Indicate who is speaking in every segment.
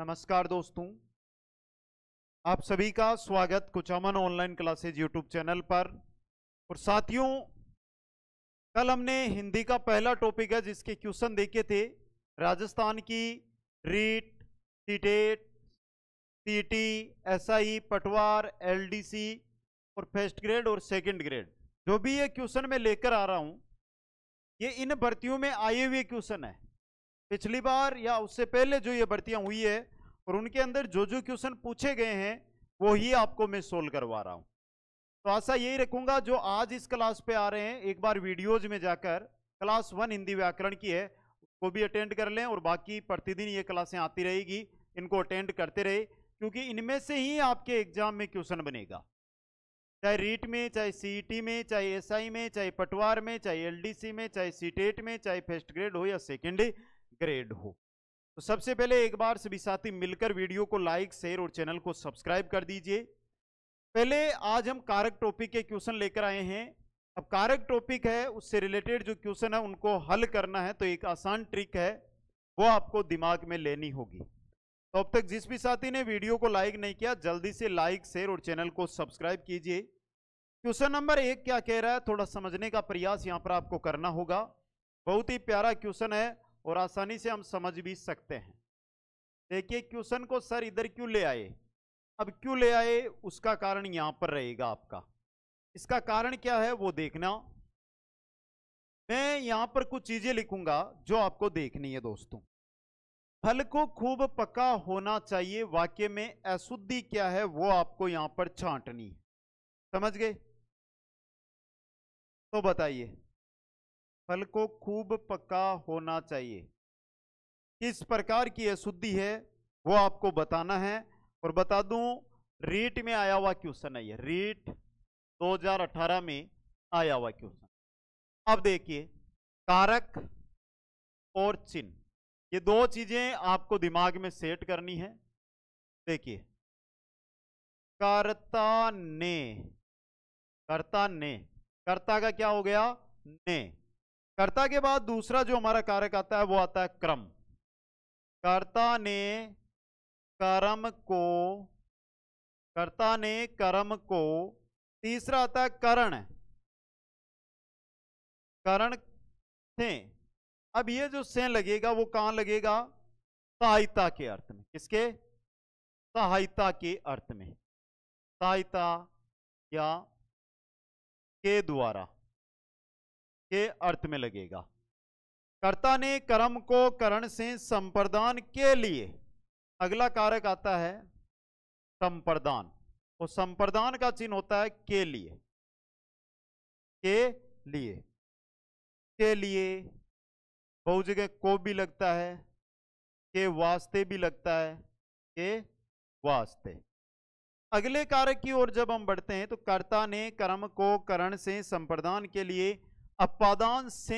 Speaker 1: नमस्कार दोस्तों आप सभी का स्वागत कुछ Aman online classes YouTube channel पर और साथियों कल हमने हिंदी का पहला टॉपिक है जिसके क्वेश्चन देखे थे राजस्थान की REET CTET CT SI Patwar LDC और फर्स्ट ग्रेड और सेकंड ग्रेड जो भी ये क्वेश्चन मैं लेकर आ रहा हूँ ये इन भर्तियों में आए हुए क्वेश्चन है पिछली बार या उससे पहले जो ये भर्तियां हुई है और उनके अंदर जो जो क्वेश्चन पूछे गए हैं वो ही आपको मैं सोल्व करवा रहा हूँ तो आशा यही रखूंगा जो आज इस क्लास पे आ रहे हैं एक बार वीडियोज में जाकर क्लास वन हिंदी व्याकरण की है उसको भी अटेंड कर लें और बाकी प्रतिदिन ये क्लासें आती रहेगी इनको अटेंड करते रहे क्योंकि इनमें से ही आपके एग्जाम में क्वेश्चन बनेगा चाहे रीट में चाहे सीईटी e में चाहे एसआई में चाहे पटवार में चाहे एलडीसी में चाहे सीटेट e में चाहे फर्स्ट ग्रेड हो या सेकेंडरी ग्रेड हो तो सबसे पहले एक बार सभी साथी मिलकर वीडियो को लाइक शेयर और चैनल को सब्सक्राइब कर दीजिए पहले आज हम कारक टॉपिक के क्वेश्चन लेकर आए हैं अब कारक टॉपिक है उससे रिलेटेड जो क्वेश्चन है उनको हल करना है तो एक आसान ट्रिक है वो आपको दिमाग में लेनी होगी तो अब तक जिस भी साथी ने वीडियो को लाइक नहीं किया जल्दी से लाइक शेयर और चैनल को सब्सक्राइब कीजिए क्वेश्चन नंबर एक क्या कह रहा है थोड़ा समझने का प्रयास यहाँ पर आपको करना होगा बहुत ही प्यारा क्वेश्चन है और आसानी से हम समझ भी सकते हैं देखिए क्वेश्चन को सर इधर क्यों ले आए अब क्यों ले आए उसका कारण यहां पर रहेगा आपका इसका कारण क्या है वो देखना मैं यहां पर कुछ चीजें लिखूंगा जो आपको देखनी है दोस्तों फल को खूब पका होना चाहिए वाक्य में अशुद्धि क्या है वो आपको यहां पर छांटनी समझ गए तो बताइए फल को खूब पक्का होना चाहिए किस प्रकार की अशुद्धि है वो आपको बताना है और बता दूं रीट में आया हुआ क्वेश्चन है ये रीट 2018 में आया हुआ क्वेश्चन अब देखिए कारक और चिन्ह ये दो चीजें आपको दिमाग में सेट करनी है देखिए कर्ता ने कर्ता ने कर्ता का क्या हो गया ने कर्ता के बाद दूसरा जो हमारा कारक आता है वो आता है क्रम कर्ता ने कर्म को कर्ता ने कर्म को तीसरा आता है करण करण थे अब ये जो से लगेगा वो कहां लगेगा सहायता के अर्थ में किसके सहायता के अर्थ में सहायता या के द्वारा के अर्थ में लगेगा कर्ता ने कर्म को करण से संप्रदान के लिए अगला कारक आता है संप्रदान और संप्रदान का चिन्ह होता है के लिए के लिए के लिए बहुत जगह को भी लगता है के वास्ते भी लगता है के वास्ते अगले कारक की ओर जब हम बढ़ते हैं तो कर्ता ने कर्म को करण से संप्रदान के लिए अपादान से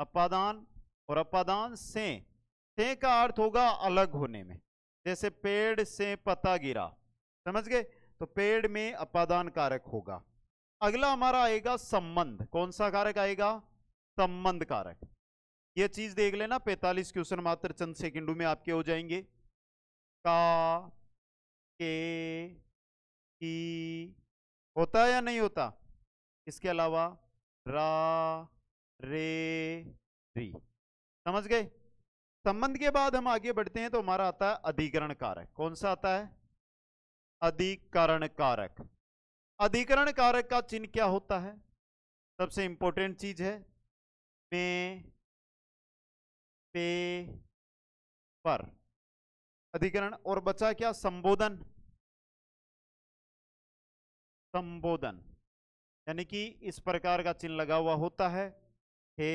Speaker 1: अपादान और अपादान से से का अर्थ होगा अलग होने में जैसे पेड़ से पता गिरा समझ गए तो पेड़ में अपादान कारक होगा अगला हमारा आएगा संबंध कौन सा कारक आएगा संबंध कारक ये चीज देख लेना 45 क्वेश्चन मात्र चंद सेकंडों में आपके हो जाएंगे का के की होता है या नहीं होता इसके अलावा रा रे री समझ गए संबंध के बाद हम आगे बढ़ते हैं तो हमारा आता है अधिकरण कारक कौन सा आता है अधिकरण कारक अधिकरण कारक का चिन्ह क्या होता है सबसे इंपॉर्टेंट चीज है पे पे पर अधिकरण और बचा क्या संबोधन संबोधन यानी कि इस प्रकार का चिन्ह लगा हुआ होता है हे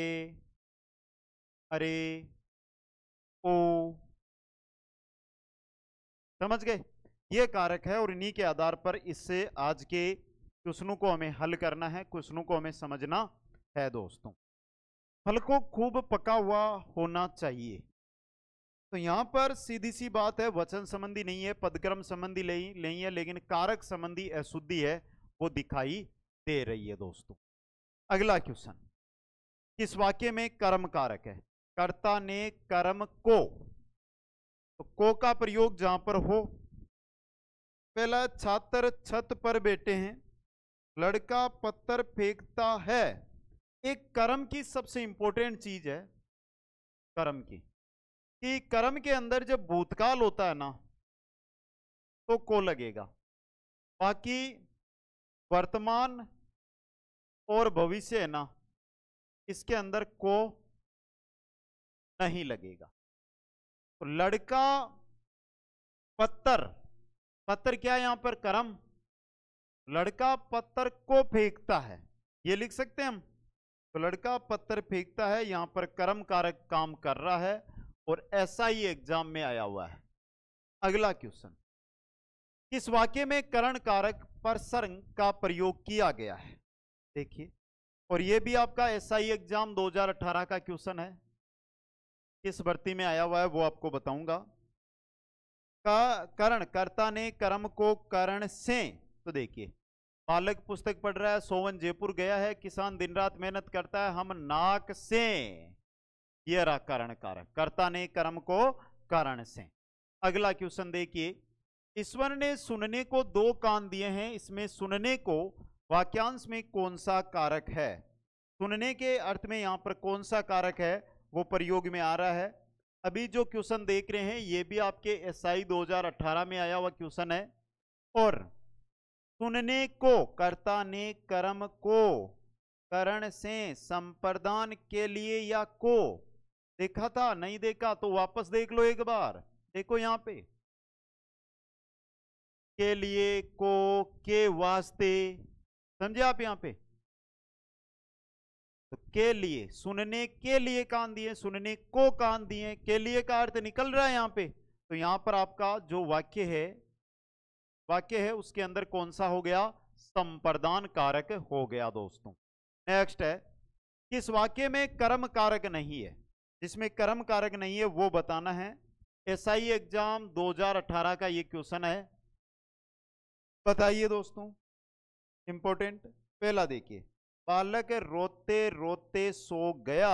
Speaker 1: अरे ओ समझ गए ये कारक है और इन्हीं के आधार पर इससे आज के क्वेश्चनों को हमें हल करना है क्वेश्चनों को हमें समझना है दोस्तों फल को खूब पका हुआ होना चाहिए तो यहाँ पर सीधी सी बात है वचन संबंधी नहीं है पदक्रम संबंधी नहीं है लेकिन कारक संबंधी अशुद्धि है वो दिखाई दे रही है दोस्तों अगला क्वेश्चन इस वाक्य में कर्म कारक है कर्ता ने कर्म को तो को का प्रयोग जहां पर हो पहला छात्र छत पर बैठे हैं लड़का पत्थर फेंकता है एक कर्म की सबसे इंपॉर्टेंट चीज है कर्म की कि कर्म के अंदर जब भूतकाल होता है ना तो को लगेगा बाकी वर्तमान और भविष्य है ना इसके अंदर को नहीं लगेगा तो लड़का पत्थर पत्थर क्या है यहां पर कर्म लड़का पत्थर को फेंकता है ये लिख सकते हैं हम तो लड़का पत्थर फेंकता है यहां पर कर्म कारक काम कर रहा है और ऐसा ही एग्जाम में आया हुआ है अगला क्वेश्चन इस वाक्य में करण कारक परसंग का प्रयोग किया गया है देखिए और ये भी आपका एस आई एग्जाम 2018 का क्वेश्चन है किस भर्ती में आया हुआ है वो आपको बताऊंगा का करण कर्ता ने कर्म को करण से तो देखिए बालक पुस्तक पढ़ रहा है सोवन जयपुर गया है किसान दिन रात मेहनत करता है हम नाक से ये रहा करण कारक कर्ता ने कर्म को कारण से अगला क्वेश्चन देखिए ईश्वर ने सुनने को दो कान दिए हैं इसमें सुनने को वाक्यांश में कौन सा कारक है सुनने के अर्थ में यहाँ पर कौन सा कारक है वो प्रयोग में आ रहा है अभी जो क्वेश्चन देख रहे हैं ये भी आपके एसआई 2018 में आया हुआ क्वेश्चन है और सुनने को कर्ता ने कर्म को करण से संप्रदान के लिए या को देखा था नहीं देखा तो वापस देख लो एक बार देखो यहाँ पे के लिए को के वास्ते समझे आप यहां पे तो के लिए सुनने के लिए कान दिए सुनने को कान दिए के लिए का अर्थ निकल रहा है यहां पे तो यहां पर आपका जो वाक्य है वाक्य है उसके अंदर कौन सा हो गया संप्रदान कारक हो गया दोस्तों नेक्स्ट है किस वाक्य में कर्म कारक नहीं है जिसमें कर्म कारक नहीं है वो बताना है एसआई एग्जाम 2018 का ये क्वेश्चन है बताइए दोस्तों इंपॉर्टेंट पहला देखिए बालक रोते रोते सो गया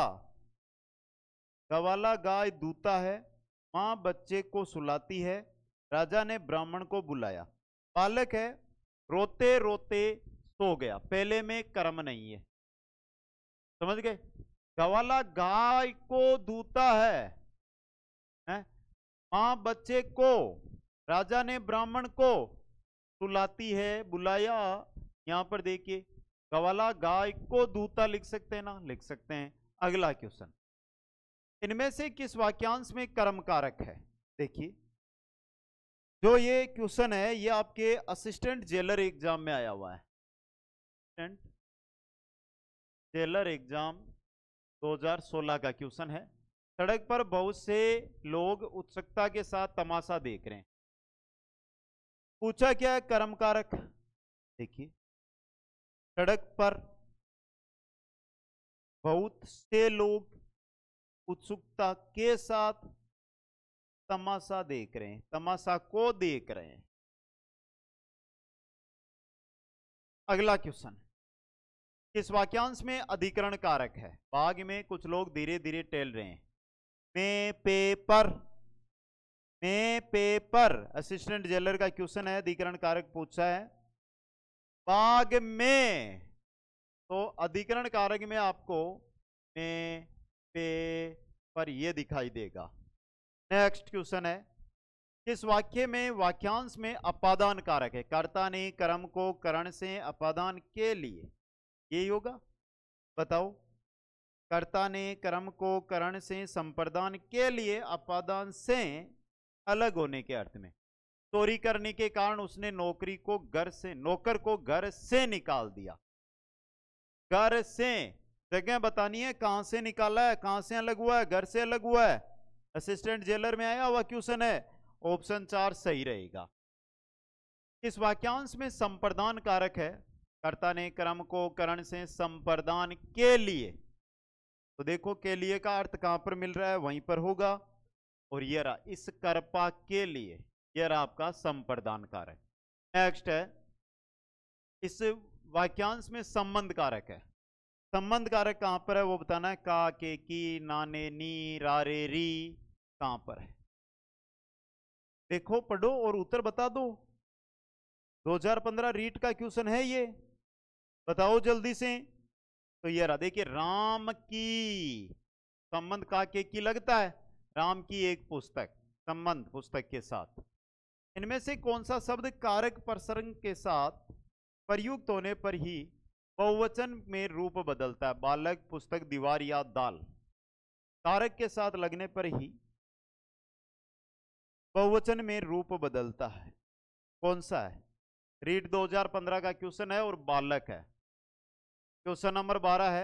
Speaker 1: गवाला गाय दूता है माँ बच्चे को सुलाती है राजा ने ब्राह्मण को बुलाया बालक है रोते रोते सो गया पहले में कर्म नहीं है समझ गए गवाला गाय को दूता है, माँ बच्चे को राजा ने ब्राह्मण को सुलाती है बुलाया यहां पर देखिए गवाला गाय को दूता लिख सकते हैं ना लिख सकते हैं अगला क्वेश्चन इनमें से किस वाक्यांश में कर्म कारक है देखिए जो ये क्वेश्चन है ये आपके असिस्टेंट जेलर एग्जाम में आया हुआ है असिस्टेंट जेलर एग्जाम 2016 का क्वेश्चन है सड़क पर बहुत से लोग उत्सुकता के साथ तमाशा देख रहे हैं पूछा क्या है कर्म कारक देखिए सड़क पर बहुत से लोग उत्सुकता के साथ तमाशा देख रहे हैं तमाशा को देख रहे हैं अगला क्वेश्चन इस वाक्यांश में अधिकरण कारक है बाग में कुछ लोग धीरे धीरे टहल रहे हैं मैं पेपर मैं पेपर असिस्टेंट जेलर का क्वेश्चन है अधिकरण कारक पूछा है बाग में तो अधिकरण कारक में आपको में पे पर यह दिखाई देगा नेक्स्ट क्वेश्चन है किस वाक्य में वाक्यांश में अपादान कारक है कर्ता ने कर्म को करण से अपादान के लिए यही होगा बताओ कर्ता ने कर्म को करण से संप्रदान के लिए अपादान से अलग होने के अर्थ में चोरी करने के कारण उसने नौकरी को घर से नौकर को घर से निकाल दिया घर से जगह बतानी है कहां से निकाला है कहां से अलग हुआ है घर से अलग हुआ है असिस्टेंट जेलर में आया हुआ क्वेश्चन है ऑप्शन चार सही रहेगा इस वाक्यांश में संप्रदान कारक है कर्ता ने क्रम को करण से संप्रदान के लिए तो देखो के लिए का अर्थ कहां पर मिल रहा है वहीं पर होगा और ये रहा इस कर्पा के लिए यह रहा आपका संप्रदान कारक नेक्स्ट है इस वाक्यांश में संबंध कारक है संबंध कारक कहां पर है वो बताना है का के की नाने नी रारे री कहां पर है देखो पढ़ो और उत्तर बता दो 2015 रीट का क्वेश्चन है ये बताओ जल्दी से तो ये रहा देखिए राम की संबंध का के की लगता है राम की एक पुस्तक संबंध पुस्तक के साथ इनमें से कौन सा शब्द कारक प्रसंग के साथ प्रयुक्त होने पर ही बहुवचन में रूप बदलता है बालक पुस्तक दीवार या दाल कारक के साथ लगने पर ही बहुवचन में रूप बदलता है कौन सा है रीट 2015 का क्वेश्चन है और बालक है क्वेश्चन नंबर 12 है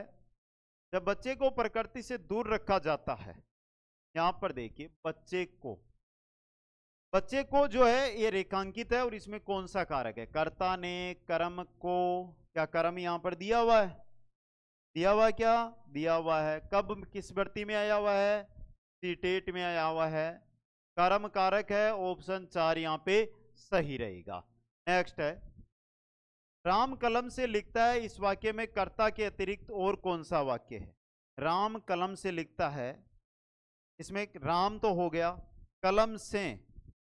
Speaker 1: जब बच्चे को प्रकृति से दूर रखा जाता है यहां पर देखिए बच्चे को बच्चे को जो है ये रेखांकित है और इसमें कौन सा कारक है कर्ता ने कर्म को क्या कर्म यहां पर दिया हुआ है दिया हुआ क्या दिया हुआ है कब किस भर्ती में आया हुआ है सीटेट में आया हुआ है कर्म कारक है ऑप्शन चार यहाँ पे सही रहेगा नेक्स्ट है राम कलम से लिखता है इस वाक्य में कर्ता के अतिरिक्त और कौन सा वाक्य है राम कलम से लिखता है इसमें राम तो हो गया कलम से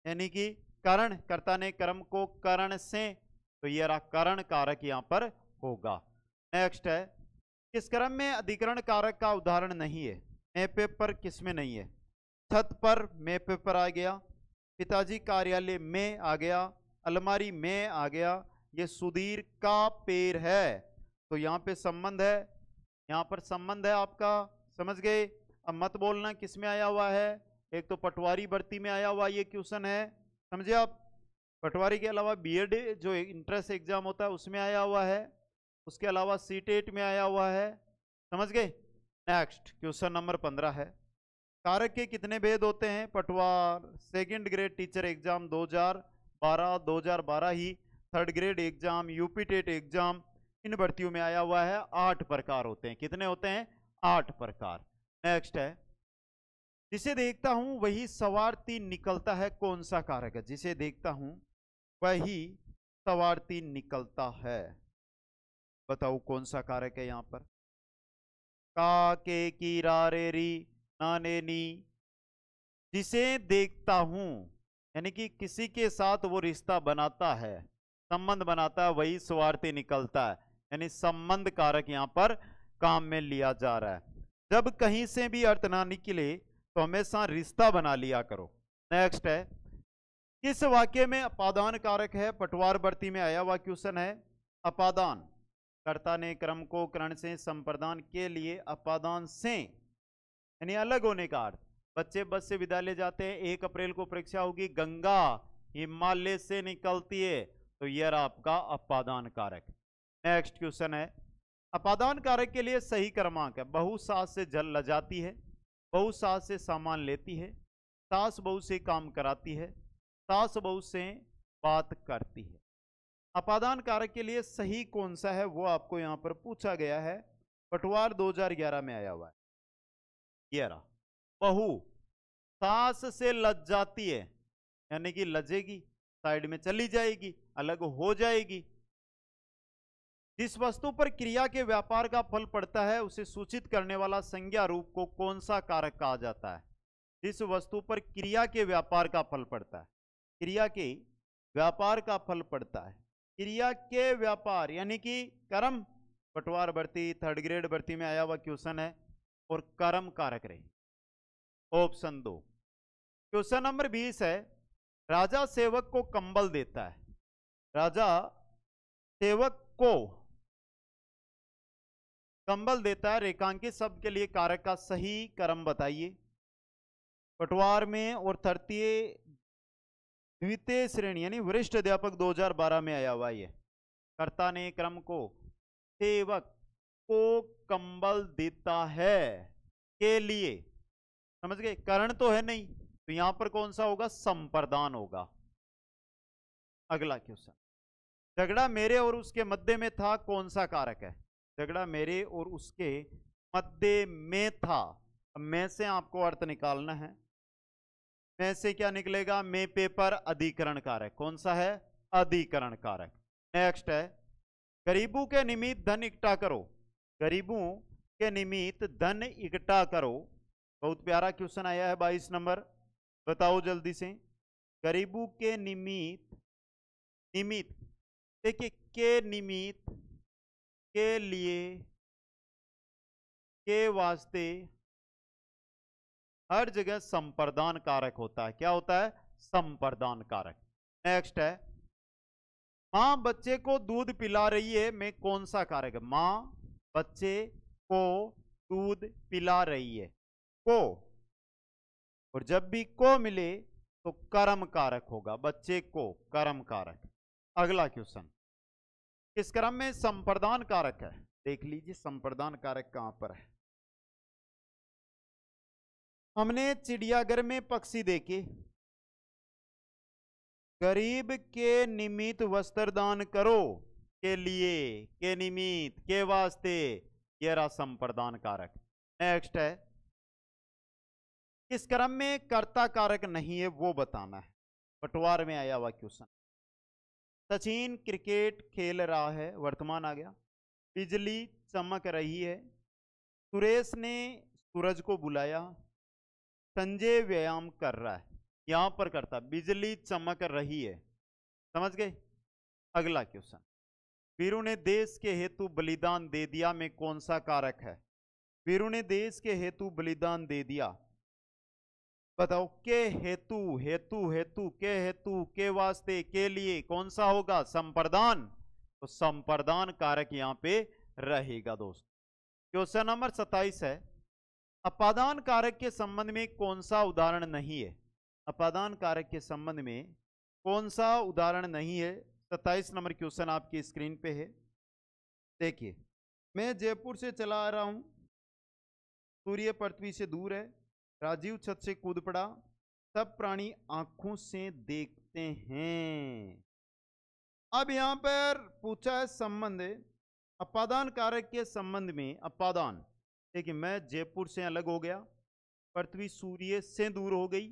Speaker 1: यानी कि करण कर्ता ने कर्म को करण से तो ये रहा करण कारक यहाँ पर होगा नेक्स्ट है किस क्रम में अधिकरण कारक का उदाहरण नहीं है मे पेपर किस में नहीं है छत पर मे पेपर आ गया पिताजी कार्यालय में आ गया अलमारी में आ गया ये सुधीर का पेड़ है तो यहाँ पे संबंध है यहाँ पर संबंध है आपका समझ गए अब मत बोलना किस में आया हुआ है एक तो पटवारी भर्ती में आया हुआ ये क्वेश्चन है समझे आप पटवारी के अलावा बीएड जो इंट्रेंस एग्जाम होता है उसमें आया हुआ है उसके अलावा सी टेट e में आया हुआ है समझ गए नेक्स्ट क्वेश्चन नंबर पंद्रह है कारक के कितने भेद होते हैं Patwar second grade teacher exam 2012 2012 ही third grade exam UP TET exam इन भर्तियों में आया हुआ है आठ प्रकार होते हैं कितने होते हैं आठ प्रकार नेक्स्ट है जिसे देखता हूं वही सवार तीन निकलता है कौन सा कारक है जिसे देखता हूं वही सवार तीन निकलता है बताओ कौन सा कारक है यहां पर का के की रे री नाने नी जिसे देखता हूं यानी कि किसी के साथ वो रिश्ता बनाता है संबंध बनाता है वही स्वार्थी निकलता है यानी संबंध कारक यहां पर काम में लिया जा रहा है जब कहीं से भी अर्थ ना निकले तो हमेशा रिश्ता बना लिया करो नेक्स्ट है किस वाक्य में अपादान कारक है पटवार बर्ती में आया हुआ क्वेश्चन है अपादान कर्ता ने क्रम को करण से संप्रदान के लिए अपादान से यानी अलग होने का अर्थ बच्चे बस से विद्यालय जाते हैं एक अप्रैल को परीक्षा होगी गंगा हिमालय से निकलती है तो यह आपका अपादान कारक नेक्स्ट क्वेश्चन है अपादान कारक के लिए सही क्रमांक है सास से जल ल जाती है बहू सास से सामान लेती है सास बहू से काम कराती है सास बहू से बात करती है अपादान कारक के लिए सही कौन सा है वो आपको यहाँ पर पूछा गया है पटवार 2011 में आया हुआ है ग्यारह बहू सास से लज जाती है यानी कि लजेगी साइड में चली जाएगी अलग हो जाएगी जिस वस्तु पर क्रिया के व्यापार का फल पड़ता है उसे सूचित करने वाला संज्ञा रूप को कौन सा कारक कहा जाता है जिस वस्तु पर क्रिया के व्यापार का फल पड़ता है क्रिया के व्यापार का फल पड़ता है क्रिया के व्यापार यानी कि कर्म पटवार भर्ती थर्ड ग्रेड भर्ती में आया हुआ क्वेश्चन है और कर्म कारक रहे ऑप्शन दो क्वेश्चन नंबर बीस है राजा सेवक को कंबल देता है राजा सेवक को संबल देता है रेखांकित शब्द के लिए कारक का सही क्रम बताइए पटवार में और तृतीय द्वितीय श्रेणी यानी वरिष्ठ अध्यापक 2012 में आया हुआ है कर्ता ने क्रम को सेवक को कंबल देता है के लिए समझ गए करण तो है नहीं तो यहां पर कौन सा होगा संप्रदान होगा अगला क्वेश्चन झगड़ा मेरे और उसके मध्य में था कौन सा कारक है झगड़ा मेरे और उसके मध्य में था मैं से आपको अर्थ निकालना है मैं से क्या निकलेगा मैं पेपर अधिकरण कारक कौन सा है अधिकरण कारक नेक्स्ट है गरीबों के निमित्त धन इकट्ठा करो गरीबों के निमित्त धन इकट्ठा करो बहुत प्यारा क्वेश्चन आया है बाईस नंबर बताओ जल्दी से गरीबों के निमित्त निमित्त देखिए के निमित्त के लिए के वास्ते हर जगह संप्रदान कारक होता है क्या होता है संप्रदान कारक नेक्स्ट है मां बच्चे को दूध पिला रही है में कौन सा कारक है मां बच्चे को दूध पिला रही है को और जब भी को मिले तो कर्म कारक होगा बच्चे को कर्म कारक अगला क्वेश्चन इस क्रम में संप्रदान कारक है देख लीजिए संप्रदान कारक कहां पर है हमने चिड़ियाघर में पक्षी देखे गरीब के निमित्त वस्त्र दान करो के लिए के निमित्त के वास्ते यह रहा संप्रदान कारक नेक्स्ट है इस क्रम में कर्ता कारक नहीं है वो बताना है पटवार में आया हुआ क्वेश्चन सचिन क्रिकेट खेल रहा है वर्तमान आ गया बिजली चमक रही है सुरेश ने सूरज को बुलाया संजय व्यायाम कर रहा है यहाँ पर करता बिजली चमक रही है समझ गए अगला क्वेश्चन वीरू ने देश के हेतु बलिदान दे दिया में कौन सा कारक है वीरू ने देश के हेतु बलिदान दे दिया बताओ के हेतु हेतु हेतु के हेतु के वास्ते के लिए कौन सा होगा संप्रदान तो संप्रदान कारक यहां पे रहेगा दोस्तों क्वेश्चन नंबर सत्ताईस है अपादान कारक के संबंध में कौन सा उदाहरण नहीं है अपादान कारक के संबंध में कौन सा उदाहरण नहीं है सताइस नंबर क्वेश्चन आपकी स्क्रीन पे है देखिए मैं जयपुर से चला आ रहा हूं सूर्य पृथ्वी से दूर है राजीव छत से कूद पड़ा सब प्राणी आंखों से देखते हैं अब यहां पर पूछा है संबंध अपादान कारक के संबंध में अपादान देखिए मैं जयपुर से अलग हो गया पृथ्वी सूर्य से दूर हो गई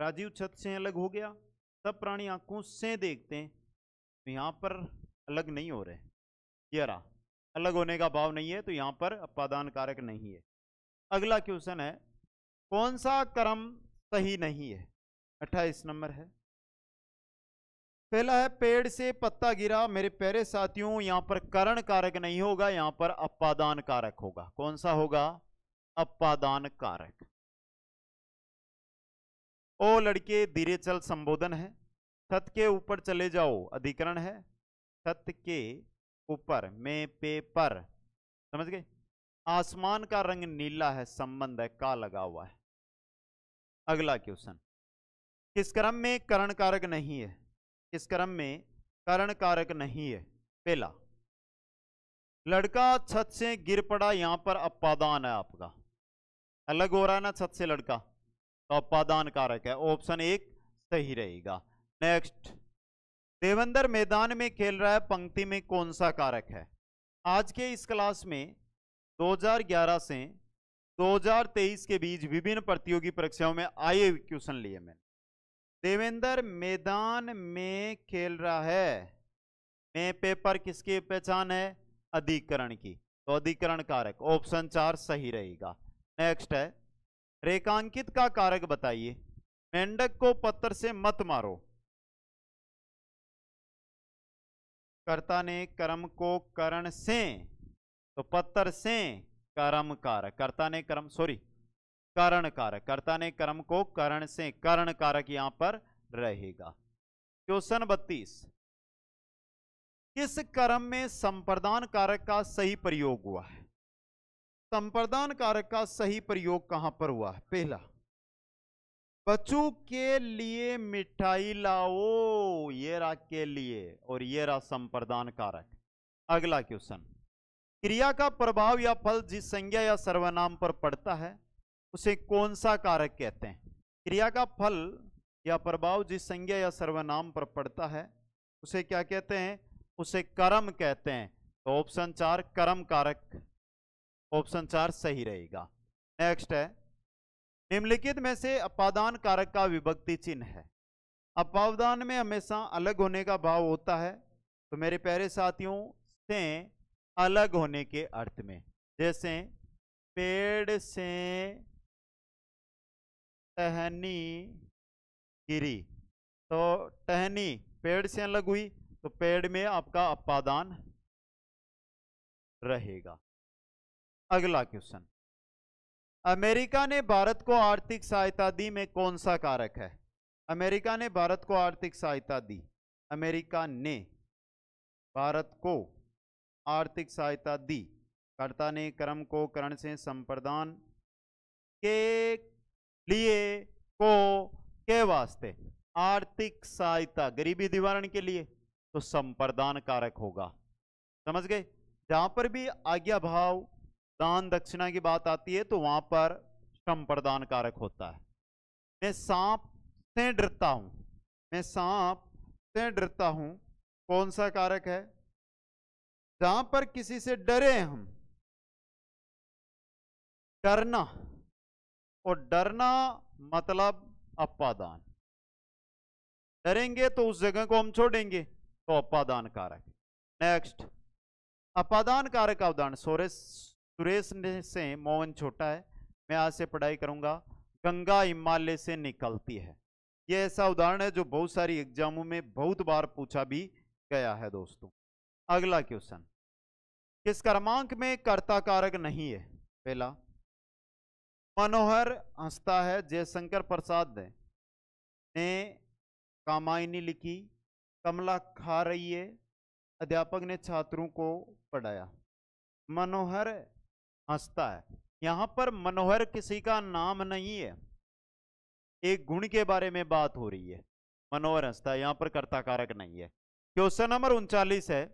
Speaker 1: राजीव छत से अलग हो गया सब प्राणी आंखों से देखते हैं तो यहाँ पर अलग नहीं हो रहे ये रहा अलग होने का भाव नहीं है तो यहाँ पर अपादान कारक नहीं है अगला क्वेश्चन है कौन सा कर्म सही नहीं है अट्ठाईस नंबर है पहला है पेड़ से पत्ता गिरा मेरे प्यारे साथियों यहां पर करण कारक नहीं होगा यहां पर अपादान कारक होगा कौन सा होगा अपादान कारक ओ लड़के धीरे चल संबोधन है छत के ऊपर चले जाओ अधिकरण है छत के ऊपर में पे पर समझ गए आसमान का रंग नीला है संबंध है का लगा हुआ है अगला क्वेश्चन किस क्रम में करण कारक नहीं है किस क्रम में करण कारक नहीं है पहला लड़का छत से गिर पड़ा यहां पर अपादान है आपका अलग हो रहा है ना छत से लड़का तो अपादान कारक है ऑप्शन एक सही रहेगा नेक्स्ट देवंदर मैदान में खेल रहा है पंक्ति में कौन सा कारक है आज के इस क्लास में 2011 से 2023 के बीच विभिन्न प्रतियोगी परीक्षाओं में आए क्वेश्चन लिए मैंने देवेंद्र मैदान में खेल रहा है मैं पेपर किसकी पहचान है अधिकरण की तो अधिकरण कारक ऑप्शन चार सही रहेगा नेक्स्ट है रेखांकित का कारक बताइए मेंढक को पत्थर से मत मारो कर्ता ने कर्म को करण से तो पत्थर से कर्म कारक कर्ता ने कर्म सॉरी करण कारक कर्ता ने कर्म को करण से करण कारक यहां पर रहेगा क्वेश्चन बत्तीस किस कर्म में संप्रदान कारक का सही प्रयोग हुआ है संप्रदान कारक का सही प्रयोग कहां पर हुआ है पहला बच्चों के लिए मिठाई लाओ ये रा के लिए और ये रा संप्रदान कारक अगला क्वेश्चन क्रिया का प्रभाव या फल जिस संज्ञा या सर्वनाम पर पड़ता है उसे कौन सा कारक कहते हैं क्रिया का फल या प्रभाव जिस संज्ञा या सर्वनाम पर पड़ता है उसे क्या कहते हैं उसे कर्म कहते हैं तो ऑप्शन चार कर्म कारक ऑप्शन चार सही रहेगा नेक्स्ट है निम्नलिखित में से अपादान कारक का विभक्ति चिन्ह है अपावदान में हमेशा अलग होने का भाव होता है तो मेरे प्यारे साथियों से अलग होने के अर्थ में जैसे पेड़ से टहनी गिरी तो टहनी पेड़ से अलग हुई तो पेड़ में आपका अपादान रहेगा अगला क्वेश्चन अमेरिका ने भारत को आर्थिक सहायता दी में कौन सा कारक है अमेरिका ने भारत को आर्थिक सहायता दी अमेरिका ने भारत को आर्थिक सहायता दी कर्ता ने कर्म को करण से संप्रदान के लिए को के वास्ते आर्थिक सहायता गरीबी निवारण के लिए तो संप्रदान कारक होगा समझ गए जहां पर भी आज्ञा भाव दान दक्षिणा की बात आती है तो वहां पर संप्रदान कारक होता है मैं सांप से डरता हूं मैं सांप से डरता हूं कौन सा कारक है जहां पर किसी से डरे हम डरना और डरना मतलब अपादान डरेंगे तो उस जगह को हम छोड़ेंगे तो अपादान कारक नेक्स्ट अपादान कारक का उदाहरण सोरेश सुरेश ने से मोहन छोटा है मैं आज से पढ़ाई करूंगा गंगा हिमालय से निकलती है यह ऐसा उदाहरण है जो बहुत सारी एग्जामों में बहुत बार पूछा भी गया है दोस्तों अगला क्वेश्चन किस क्रमांक में कर्ता कारक नहीं है पहला मनोहर हंसता है जयशंकर प्रसाद ने कामायनी लिखी कमला खा रही है अध्यापक ने छात्रों को पढ़ाया मनोहर हंसता है यहाँ पर मनोहर किसी का नाम नहीं है एक गुण के बारे में बात हो रही है मनोहर हंसता है यहाँ पर कर्ता कारक नहीं है क्वेश्चन नंबर उनचालीस है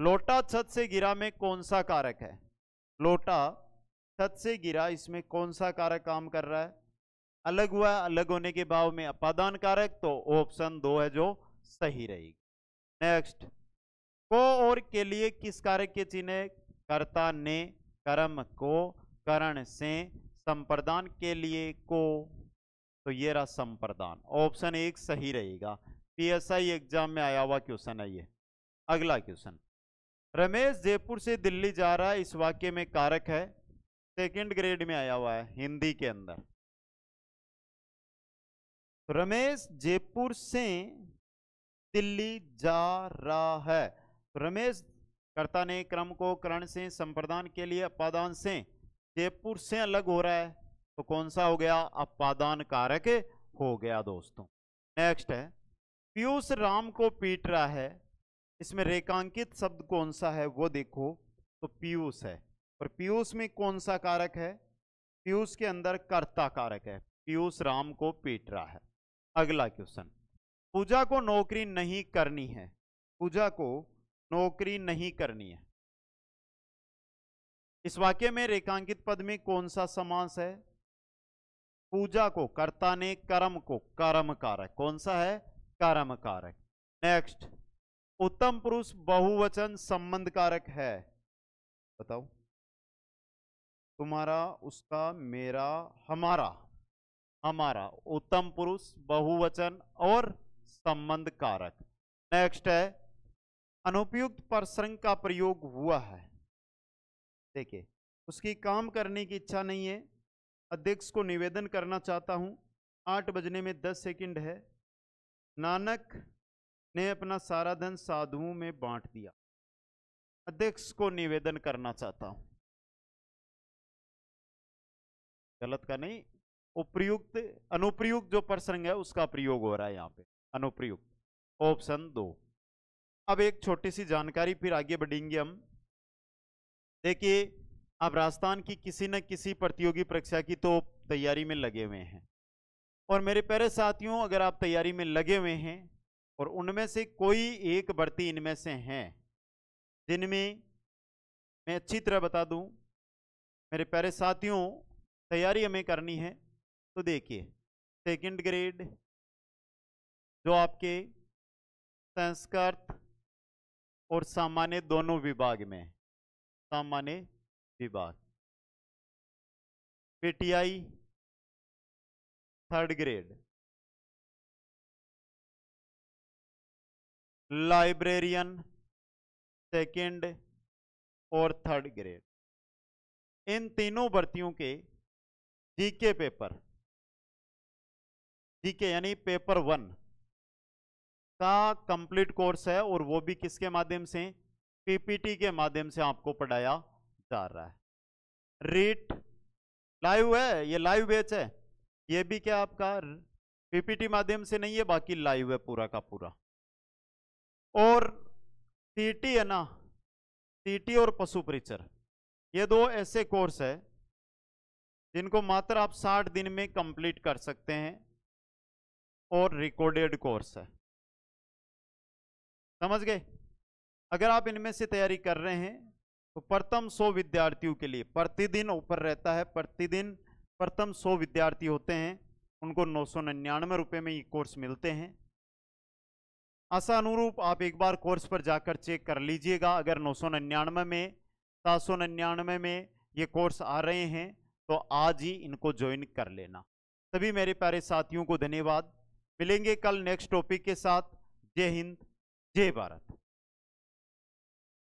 Speaker 1: लोटा छत से गिरा में कौन सा कारक है लोटा छत से गिरा इसमें कौन सा कारक काम कर रहा है अलग हुआ अलग होने के भाव में अपादान कारक तो ऑप्शन दो है जो सही रहेगी नेक्स्ट को और के लिए किस कारक के चिन्ह कर्ता ने कर्म को करण से संप्रदान के लिए को तो ये रहा संप्रदान ऑप्शन एक सही रहेगा पीएसआई एग्जाम में आया हुआ क्वेश्चन है ये अगला क्वेश्चन रमेश जयपुर से दिल्ली जा रहा है इस वाक्य में कारक है सेकंड ग्रेड में आया हुआ है हिंदी के अंदर रमेश जयपुर से दिल्ली जा रहा है रमेश कर्ता ने क्रम को करण से संप्रदान के लिए अपादान से जयपुर से अलग हो रहा है तो कौन सा हो गया अपादान कारक हो गया दोस्तों नेक्स्ट है पीयूष राम को पीट रहा है इसमें रेखांकित शब्द कौन सा है वो देखो तो पीयूष है और पीयूष में कौन सा कारक है पीयूष के अंदर कर्ता कारक है पीयूष राम को पीट रहा है अगला क्वेश्चन पूजा को नौकरी नहीं करनी है पूजा को नौकरी नहीं करनी है इस वाक्य में रेखांकित पद में कौन सा समास है पूजा को कर्ता ने कर्म को कर्म कारक कौन सा है कर्म कारक नेक्स्ट उत्तम पुरुष बहुवचन संबंध कारक है बताओ तुम्हारा उसका मेरा हमारा हमारा उत्तम पुरुष बहुवचन और संबंध कारक नेक्स्ट है अनुपयुक्त परसंग का प्रयोग हुआ है देखिए उसकी काम करने की इच्छा नहीं है अध्यक्ष को निवेदन करना चाहता हूं आठ बजने में दस सेकंड है नानक ने अपना सारा धन साधुओं में बांट दिया अध्यक्ष को निवेदन करना चाहता हूं गलत का नहीं उपयुक्त अनुप्रयुक्त जो प्रसंग है उसका प्रयोग हो रहा है यहाँ पे अनुप्रयुक्त ऑप्शन दो अब एक छोटी सी जानकारी फिर आगे बढ़ेंगे हम देखिए अब राजस्थान की किसी न किसी प्रतियोगी परीक्षा की तो तैयारी में लगे हुए हैं और मेरे प्यारे साथियों अगर आप तैयारी में लगे हुए हैं और उनमें से कोई एक बढ़ती इनमें से हैं जिनमें मैं अच्छी तरह बता दूं मेरे प्यारे साथियों तैयारी हमें करनी है तो देखिए सेकंड ग्रेड जो आपके संस्कृत और सामान्य दोनों विभाग में सामान्य विभाग PTI third grade librarian second और थर्ड ग्रेड इन तीनों भर्तियों के जीके पेपर जीके यानी पेपर वन का कंप्लीट कोर्स है और वो भी किसके माध्यम से पीपीटी के माध्यम से आपको पढ़ाया जा रहा है रीट लाइव है ये लाइव बेच है ये भी क्या आपका पीपीटी माध्यम से नहीं है बाकी लाइव है पूरा का पूरा और सीटी है ना सीटी और पशु परिचर ये दो ऐसे कोर्स है जिनको मात्र आप 60 दिन में कंप्लीट कर सकते हैं और रिकॉर्डेड कोर्स है समझ गए अगर आप इनमें से तैयारी कर रहे हैं तो प्रथम सौ विद्यार्थियों के लिए प्रतिदिन ऊपर रहता है प्रतिदिन प्रथम सौ विद्यार्थी होते हैं उनको नौ सौ निन्यानवे रुपये में ये कोर्स मिलते हैं अनुरूप आप एक बार कोर्स पर जाकर चेक कर लीजिएगा अगर नौ सौ निन्यानवे में सात सौ निन्यानवे में ये कोर्स आ रहे हैं तो आज ही इनको ज्वाइन कर लेना सभी मेरे प्यारे साथियों को धन्यवाद मिलेंगे कल नेक्स्ट टॉपिक के साथ जय हिंद जय भारत